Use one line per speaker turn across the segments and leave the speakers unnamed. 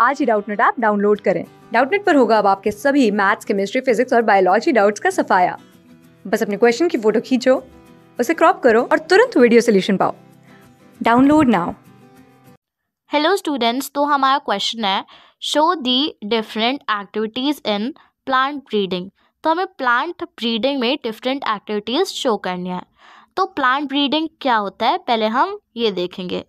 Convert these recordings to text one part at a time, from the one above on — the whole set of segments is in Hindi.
आज ही डाउटनेट ऐप डाउनलोड करें डाउटनेट पर होगा अब आपके सभी मैथ्स केमिस्ट्री फिजिक्स और बायोलॉजी डाउट्स का सफाया बस अपने क्वेश्चन की फोटो खींचो उसे क्रॉप करो और तुरंत वीडियो सोल्यूशन पाओ डाउनलोड नाउ
हेलो स्टूडेंट्स तो हमारा क्वेश्चन है show the different activities in plant breeding तो हमें प्लांट ब्रीडिंग में डिफरेंट एक्टिविटीज़ शो करनी है तो प्लांट ब्रीडिंग क्या होता है पहले हम ये देखेंगे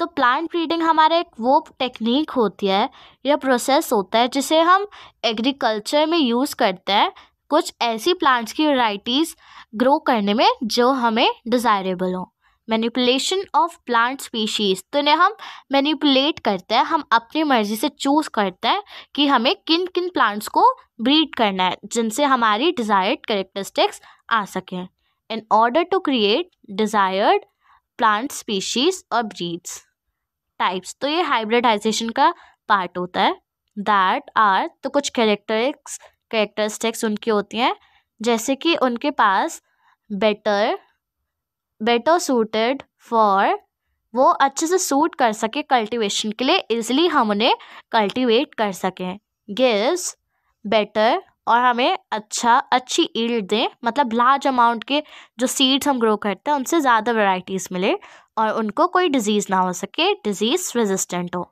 तो प्लांट ब्रीडिंग हमारा एक वो टेक्निक होती है या प्रोसेस होता है जिसे हम एग्रीकल्चर में यूज़ करते हैं कुछ ऐसी प्लांट्स की वैराइटीज ग्रो करने में जो हमें डिज़ायरेबल हो मैनिपुलेशन ऑफ प्लांट स्पीशीज़ तो इन्हें हम मैनिपुलेट करते हैं हम अपनी मर्ज़ी से चूज़ करते हैं कि हमें किन किन प्लांट्स को ब्रीड करना है जिनसे हमारी डिज़ायर्ड करेक्टरिस्टिक्स आ सकें in order to create desired plant species और ब्रीड्स टाइप्स तो ये हाइब्रिडाइजेशन का पार्ट होता है दैट आर तो कुछ कैरेक्टरिक्स कैरेक्टरिस्टिक्स उनकी होती हैं जैसे कि उनके पास बेटर बेटर सूटेड फॉर वो अच्छे से सूट कर सके कल्टीवेशन के लिए इजिली हम उन्हें कल्टीवेट कर सकें गिव्स बेटर और हमें अच्छा अच्छी ईल्ड दें मतलब लार्ज अमाउंट के जो सीड्स हम ग्रो करते हैं उनसे ज़्यादा वेराइटीज़ मिले और उनको कोई डिजीज़ ना हो सके डिजीज़ रेजिस्टेंट हो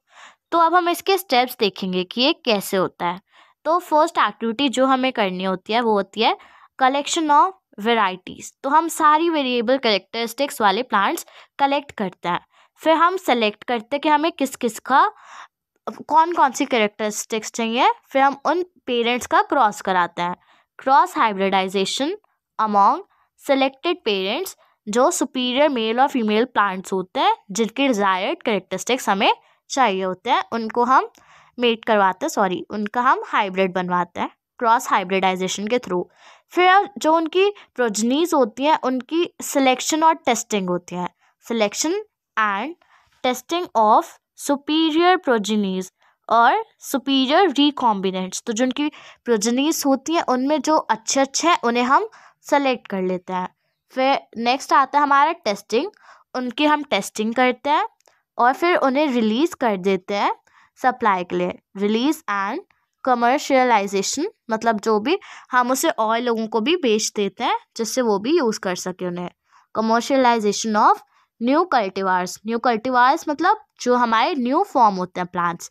तो अब हम इसके स्टेप्स देखेंगे कि ये कैसे होता है तो फर्स्ट एक्टिविटी जो हमें करनी होती है वो होती है कलेक्शन ऑफ वेराइटीज़ तो हम सारी वेरिएबल करेक्टरिस्टिक्स वाले प्लांट्स कलेक्ट करते हैं फिर हम सेलेक्ट करते हैं कि हमें किस किस का कौन कौन सी करेक्टरिस्टिक्स चाहिए फिर हम उन पेरेंट्स का क्रॉस कराता है cross hybridisation among selected parents जो सुपीरियर मेल और फीमेल प्लांट्स होते हैं जिनके डिज़ायर्ड करेक्टरिस्टिक्स हमें चाहिए होते हैं उनको हम मेट करवाते हैं सॉरी उनका हम हाइब्रिड बनवाते हैं क्रॉस हाइब्रिडाइजेशन के थ्रू फिर जो उनकी प्रोजनीज होती हैं उनकी सिलेक्शन और टेस्टिंग होती है selection and testing of superior progenies और सुपीरियर रिकॉम्बिनेंट्स तो जो उनकी प्रोजनीस होती हैं उनमें जो अच्छे अच्छे हैं उन्हें हम सेलेक्ट कर लेते हैं फिर नेक्स्ट आता है हमारा टेस्टिंग उनकी हम टेस्टिंग करते हैं और फिर उन्हें रिलीज़ कर देते हैं सप्लाई के लिए रिलीज़ एंड कमर्शियलाइजेशन मतलब जो भी हम उसे और लोगों को भी बेच देते हैं जिससे वो भी यूज़ कर सके उन्हें commercialisation of new cultivars new cultivars मतलब जो हमारे न्यू फॉर्म होते हैं प्लांट्स